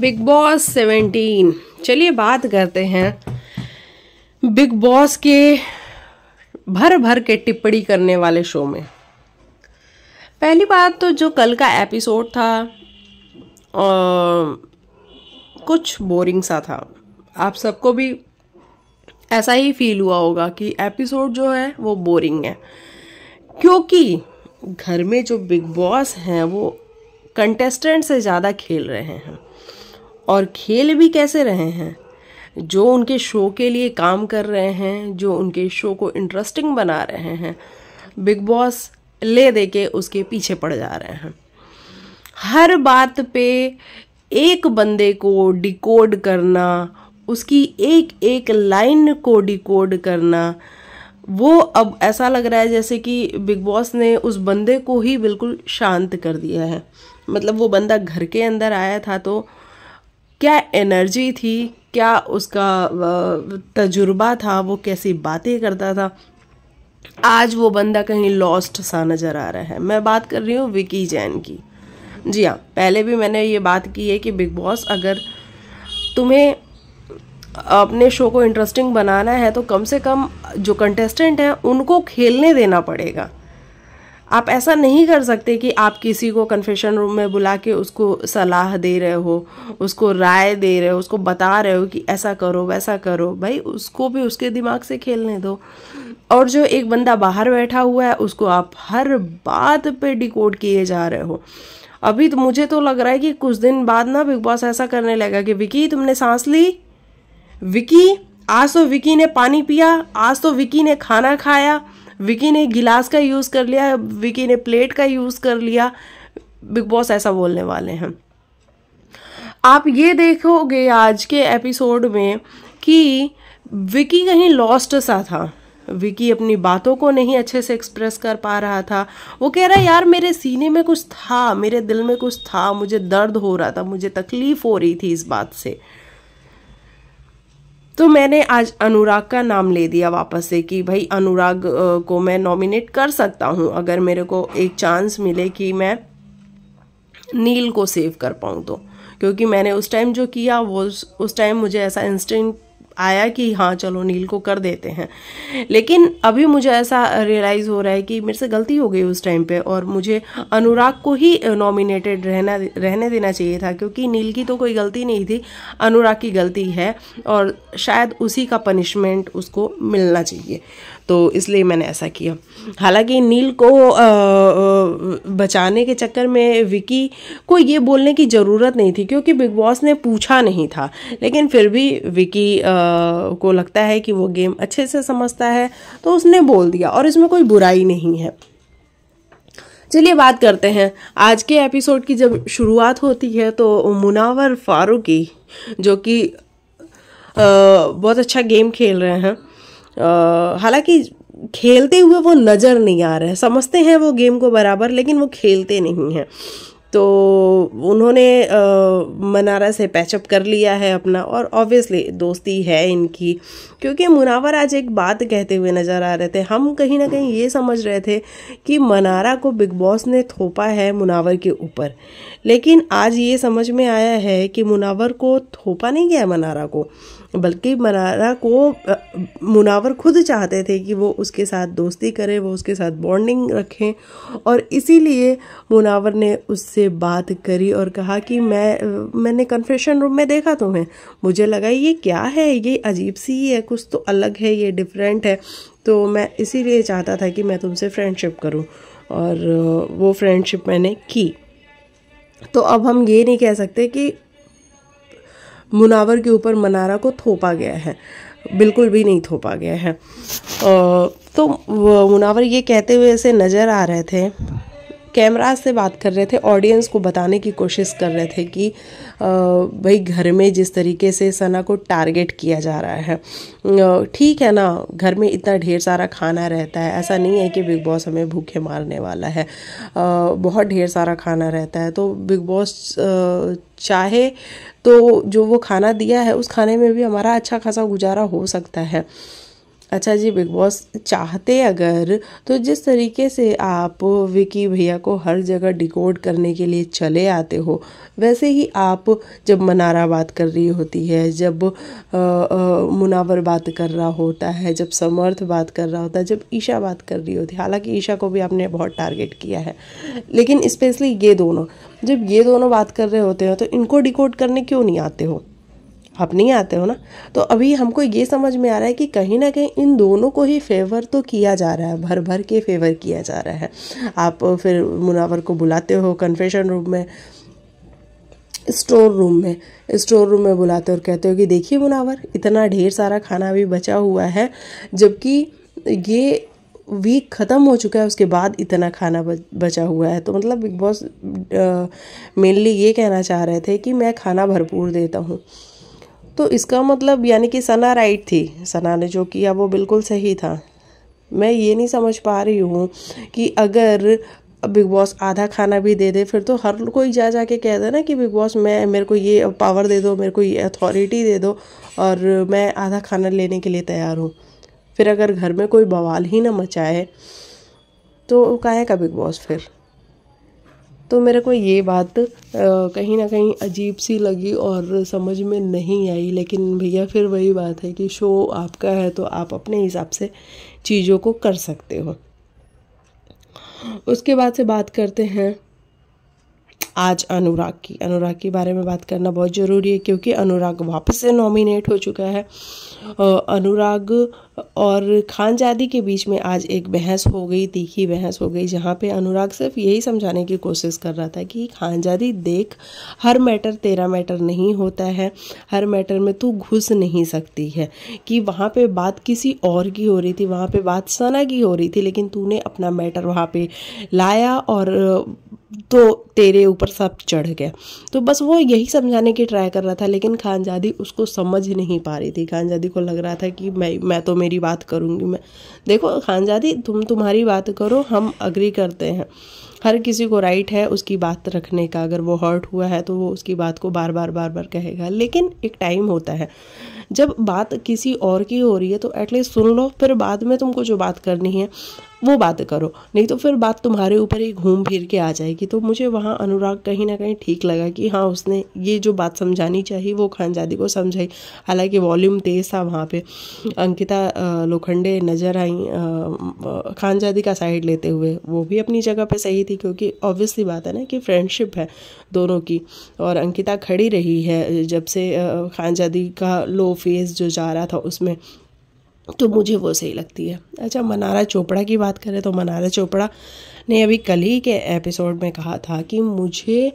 big boss seventeen चलिए बात करते हैं बिग बॉस के भर भर के टिप्पणी करने वाले शो में पहली बात तो जो कल का एपिसोड था आ, कुछ बोरिंग सा था आप सबको भी ऐसा ही फील हुआ होगा कि एपिसोड जो है वो बोरिंग है क्योंकि घर में जो बिग बॉस हैं वो कंटेस्टेंट से ज़्यादा खेल रहे हैं और खेल भी कैसे रहे हैं जो उनके शो के लिए काम कर रहे हैं जो उनके शो को इंटरेस्टिंग बना रहे हैं बिग बॉस ले दे के उसके पीछे पड़ जा रहे हैं हर बात पे एक बंदे को डिकोड करना उसकी एक एक लाइन को डिकोड करना वो अब ऐसा लग रहा है जैसे कि बिग बॉस ने उस बंदे को ही बिल्कुल शांत कर दिया है मतलब वो बंदा घर के अंदर आया था तो क्या एनर्जी थी क्या उसका तजुर्बा था वो कैसी बातें करता था आज वो बंदा कहीं लॉस्ट सा नज़र आ रहा है मैं बात कर रही हूँ विकी जैन की जी हाँ पहले भी मैंने ये बात की है कि बिग बॉस अगर तुम्हें अपने शो को इंटरेस्टिंग बनाना है तो कम से कम जो कंटेस्टेंट हैं उनको खेलने देना पड़ेगा आप ऐसा नहीं कर सकते कि आप किसी को कन्फेशन रूम में बुला के उसको सलाह दे रहे हो उसको राय दे रहे हो उसको बता रहे हो कि ऐसा करो वैसा करो भाई उसको भी उसके दिमाग से खेलने दो और जो एक बंदा बाहर बैठा हुआ है उसको आप हर बात पे डिकोड किए जा रहे हो अभी तो मुझे तो लग रहा है कि कुछ दिन बाद ना बिग बॉस ऐसा करने लगा कि विकी तुमने सांस ली विकी आज तो विकी ने पानी पिया आज तो विकी ने खाना खाया विकी ने गिलास का यूज़ कर लिया विकी ने प्लेट का यूज़ कर लिया बिग बॉस ऐसा बोलने वाले हैं आप ये देखोगे आज के एपिसोड में कि विकी कहीं लॉस्ट सा था विकी अपनी बातों को नहीं अच्छे से एक्सप्रेस कर पा रहा था वो कह रहा है यार मेरे सीने में कुछ था मेरे दिल में कुछ था मुझे दर्द हो रहा था मुझे तकलीफ़ हो रही थी इस बात से तो मैंने आज अनुराग का नाम ले दिया वापस से कि भाई अनुराग को मैं नॉमिनेट कर सकता हूँ अगर मेरे को एक चांस मिले कि मैं नील को सेव कर पाऊँ तो क्योंकि मैंने उस टाइम जो किया वो उस टाइम मुझे ऐसा इंस्टेंट आया कि हाँ चलो नील को कर देते हैं लेकिन अभी मुझे ऐसा रियलाइज़ हो रहा है कि मेरे से गलती हो गई उस टाइम पे और मुझे अनुराग को ही नॉमिनेटेड रहना रहने देना चाहिए था क्योंकि नील की तो कोई गलती नहीं थी अनुराग की गलती है और शायद उसी का पनिशमेंट उसको मिलना चाहिए तो इसलिए मैंने ऐसा किया हालांकि नील को आ, बचाने के चक्कर में विकी को ये बोलने की ज़रूरत नहीं थी क्योंकि बिग बॉस ने पूछा नहीं था लेकिन फिर भी विकी आ, को लगता है कि वो गेम अच्छे से समझता है तो उसने बोल दिया और इसमें कोई बुराई नहीं है चलिए बात करते हैं आज के एपिसोड की जब शुरुआत होती है तो मुनावर फारूकी जो कि बहुत अच्छा गेम खेल रहे हैं हालांकि खेलते हुए वो नज़र नहीं आ रहे समझते हैं वो गेम को बराबर लेकिन वो खेलते नहीं हैं तो उन्होंने मनारा से पैचअप कर लिया है अपना और ऑब्वियसली दोस्ती है इनकी क्योंकि मुनावर आज एक बात कहते हुए नज़र आ रहे थे हम कहीं ना कहीं ये समझ रहे थे कि मनारा को बिग बॉस ने थोपा है मुनावर के ऊपर लेकिन आज ये समझ में आया है कि मुनावर को थोपा नहीं गया मनारा को बल्कि मनारा को मुनावर खुद चाहते थे कि वो उसके साथ दोस्ती करें वो उसके साथ बॉन्डिंग रखें और इसीलिए मुनावर ने उससे बात करी और कहा कि मैं मैंने कन्फेशन रूम में देखा तुम्हें मुझे लगा ये क्या है ये अजीब सी ही है कुछ तो अलग है ये डिफरेंट है तो मैं इसीलिए चाहता था कि मैं तुमसे फ्रेंडशिप करूं और वो फ्रेंडशिप मैंने की तो अब हम ये नहीं कह सकते कि मुनावर के ऊपर मनारा को थोपा गया है बिल्कुल भी नहीं थोपा गया है तो मुनावर ये कहते हुए ऐसे नज़र आ रहे थे कैमरा से बात कर रहे थे ऑडियंस को बताने की कोशिश कर रहे थे कि भाई घर में जिस तरीके से सना को टारगेट किया जा रहा है ठीक है ना घर में इतना ढेर सारा खाना रहता है ऐसा नहीं है कि बिग बॉस हमें भूखे मारने वाला है बहुत ढेर सारा खाना रहता है तो बिग बॉस चाहे तो जो वो खाना दिया है उस खाने में भी हमारा अच्छा खासा गुजारा हो सकता है अच्छा जी बिग बॉस चाहते अगर तो जिस तरीके से आप विकी भैया को हर जगह डिकोड करने के लिए चले आते हो वैसे ही आप जब मनारा बात कर रही होती है जब मुनावर बात कर रहा होता है जब समर्थ बात कर रहा होता है जब ईशा बात कर रही होती है हालांकि ईशा को भी आपने बहुत टारगेट किया है लेकिन स्पेशली ये दोनों जब ये दोनों बात कर रहे होते हैं तो इनको डिकोड करने क्यों नहीं आते हो आप नहीं आते हो ना तो अभी हमको ये समझ में आ रहा है कि कहीं ना कहीं इन दोनों को ही फेवर तो किया जा रहा है भर भर के फेवर किया जा रहा है आप फिर मुनावर को बुलाते हो कन्फेशन रूम में स्टोर रूम में स्टोर रूम में बुलाते हो और कहते हो कि देखिए मुनावर इतना ढेर सारा खाना भी बचा हुआ है जबकि ये वीक ख़त्म हो चुका है उसके बाद इतना खाना बचा हुआ है तो मतलब बिग बॉस मेनली ये कहना चाह रहे थे कि मैं खाना भरपूर देता हूँ तो इसका मतलब यानी कि सना राइट थी सना ने जो किया वो बिल्कुल सही था मैं ये नहीं समझ पा रही हूँ कि अगर बिग बॉस आधा खाना भी दे दे फिर तो हर कोई जा जा के कह दे ना कि बिग बॉस मैं मेरे को ये पावर दे दो मेरे को ये अथॉरिटी दे दो और मैं आधा खाना लेने के लिए तैयार हूँ फिर अगर घर में कोई बवाल ही ना मचाए तो कहाँ का बिग बॉस फिर तो मेरे को ये बात कहीं ना कहीं अजीब सी लगी और समझ में नहीं आई लेकिन भैया फिर वही बात है कि शो आपका है तो आप अपने हिसाब से चीज़ों को कर सकते हो उसके बाद से बात करते हैं आज अनुराग की अनुराग के बारे में बात करना बहुत ज़रूरी है क्योंकि अनुराग वापस से नॉमिनेट हो चुका है अनुराग और खानजादी के बीच में आज एक बहस हो गई तीखी बहस हो गई जहाँ पे अनुराग सिर्फ यही समझाने की कोशिश कर रहा था कि खानजादी देख हर मैटर तेरा मैटर नहीं होता है हर मैटर में तू घुस नहीं सकती है कि वहाँ पे बात किसी और की हो रही थी वहाँ पे बात सना की हो रही थी लेकिन तूने अपना मैटर वहाँ पे लाया और तो तेरे ऊपर सब चढ़ गया तो बस वो यही समझाने की ट्राई कर रहा था लेकिन खानजादी उसको समझ नहीं पा रही थी खानजादी को लग रहा था कि मैं मैं तो मेरी बात करूँगी मैं देखो खानजादी तुम तुम्हारी बात करो हम अग्री करते हैं हर किसी को राइट है उसकी बात रखने का अगर वो हर्ट हुआ है तो वो उसकी बात को बार बार बार बार कहेगा लेकिन एक टाइम होता है जब बात किसी और की हो रही है तो एटलीस्ट सुन लो फिर बाद में तुमको जो बात करनी है वो बात करो नहीं तो फिर बात तुम्हारे ऊपर ही घूम फिर के आ जाएगी तो मुझे वहाँ अनुराग कहीं ना कहीं ठीक लगा कि हाँ उसने ये जो बात समझानी चाहिए वो खानजादी को समझाई हालांकि वॉल्यूम तेज़ था वहाँ पे अंकिता लोखंडे नज़र आई खानजादी का साइड लेते हुए वो भी अपनी जगह पे सही थी क्योंकि ऑब्वियसली बात है ना कि फ्रेंडशिप है दोनों की और अंकिता खड़ी रही है जब से खानजादी का लो फेस जो जा रहा था उसमें तो मुझे वो सही लगती है अच्छा मनारा चोपड़ा की बात करें तो मनारा चोपड़ा ने अभी कल ही के एपिसोड में कहा था कि मुझे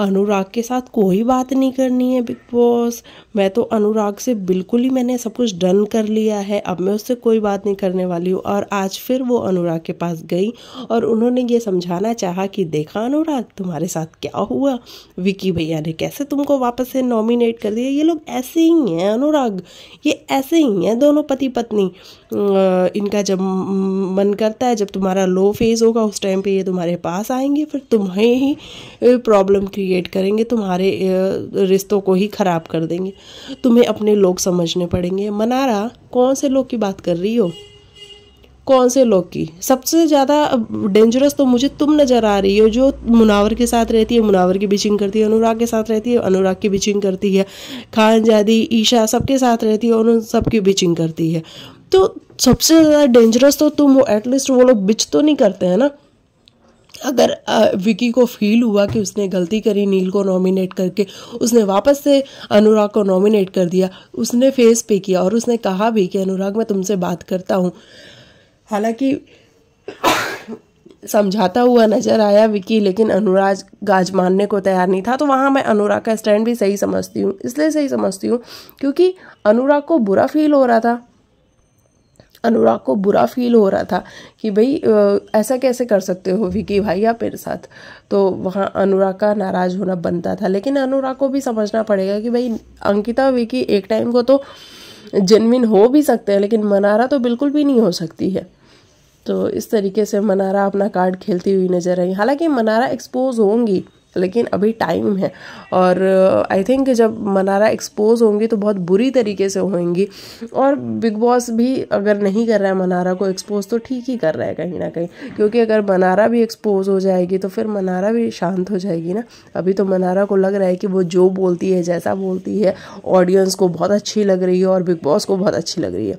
अनुराग के साथ कोई बात नहीं करनी है बिग बॉस मैं तो अनुराग से बिल्कुल ही मैंने सब कुछ डन कर लिया है अब मैं उससे कोई बात नहीं करने वाली हूँ और आज फिर वो अनुराग के पास गई और उन्होंने ये समझाना चाहा कि देखा अनुराग तुम्हारे साथ क्या हुआ विकी भैया ने कैसे तुमको वापस से नॉमिनेट कर दिया ये लोग ऐसे ही हैं अनुराग ये ऐसे ही हैं दोनों पति पत्नी इनका जब मन करता है जब तुम्हारा लो फेज होगा उस टाइम पे ये तुम्हारे पास आएंगे फिर तुम्हें ही प्रॉब्लम क्रिएट करेंगे तुम्हारे रिश्तों को ही ख़राब कर देंगे तुम्हें अपने लोग समझने पड़ेंगे मनारा कौन से लोग की बात कर रही हो कौन से लोग की सबसे ज़्यादा डेंजरस तो मुझे तुम नज़र आ रही हो जो मुनावर के साथ रहती है मुनावर की बिचिंग करती है अनुराग के साथ रहती है अनुराग की बिचिंग करती है खान जादी ईशा सबके साथ रहती है और उन सबकी बिचिंग करती है तो सबसे ज़्यादा डेंजरस तो तुम हो एटलीस्ट वो लोग बिच तो नहीं करते हैं ना अगर विकी को फील हुआ कि उसने गलती करी नील को नॉमिनेट करके उसने वापस से अनुराग को नॉमिनेट कर दिया उसने फेस पे किया और उसने कहा भी कि अनुराग मैं तुमसे बात करता हूँ हालांकि समझाता हुआ नजर आया विकी लेकिन अनुराग गाज मानने को तैयार नहीं था तो वहाँ मैं अनुराग का स्टैंड भी सही समझती हूँ इसलिए सही समझती हूँ क्योंकि अनुराग को बुरा फील हो रहा था अनुराग को बुरा फील हो रहा था कि भाई ऐसा कैसे कर सकते हो विकी भाई आप मेरे साथ तो वहाँ अनुराग का नाराज़ होना बनता था लेकिन अनुराग को भी समझना पड़ेगा कि भाई अंकिता विकी एक टाइम को तो जेनविन हो भी सकते हैं लेकिन मनारा तो बिल्कुल भी नहीं हो सकती है तो इस तरीके से मनारा अपना कार्ड खेलती हुई नजर आई हालांकि मनारा एक्सपोज होंगी लेकिन अभी टाइम है और आई uh, थिंक जब मनारा एक्सपोज होंगी तो बहुत बुरी तरीके से होंगी और बिग बॉस भी अगर नहीं कर रहा है मनारा को एक्सपोज तो ठीक ही कर रहा है कहीं ना कहीं क्योंकि अगर मनारा भी एक्सपोज हो जाएगी तो फिर मनारा भी शांत हो जाएगी ना अभी तो मनारा को लग रहा है कि वो जो बोलती है जैसा बोलती है ऑडियंस को बहुत अच्छी लग रही है और बिग बॉस को बहुत अच्छी लग रही है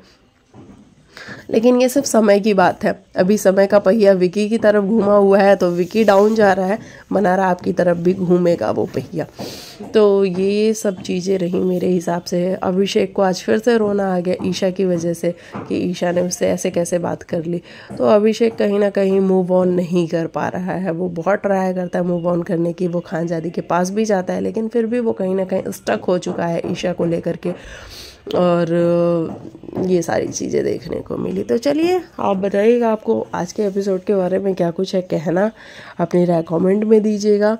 लेकिन ये सिर्फ समय की बात है अभी समय का पहिया विकी की तरफ घूमा हुआ है तो विकी डाउन जा रहा है मनारा आपकी तरफ भी घूमेगा वो पहिया तो ये सब चीज़ें रही मेरे हिसाब से अभिषेक को आज फिर से रोना आ गया ईशा की वजह से कि ईशा ने उससे ऐसे कैसे बात कर ली तो अभिषेक कहीं ना कहीं मूव ऑन नहीं कर पा रहा है वो बहुत ट्राई करता है मूव ऑन करने की वो खानजादी के पास भी जाता है लेकिन फिर भी वो कहीं ना कहीं स्टक हो चुका है ईशा को लेकर के और ये सारी चीज़ें देखने को मिली तो चलिए आप बताइएगा आपको आज के एपिसोड के बारे में क्या कुछ है कहना अपनी राय कमेंट में दीजिएगा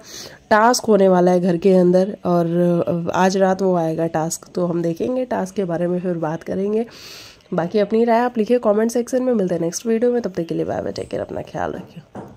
टास्क होने वाला है घर के अंदर और आज रात वो आएगा टास्क तो हम देखेंगे टास्क के बारे में फिर बात करेंगे बाकी अपनी राय आप लिखिए कमेंट सेक्शन में मिलते हैं नेक्स्ट वीडियो में तब तक के लिए बाय बाय टेक केयर अपना ख्याल रखिए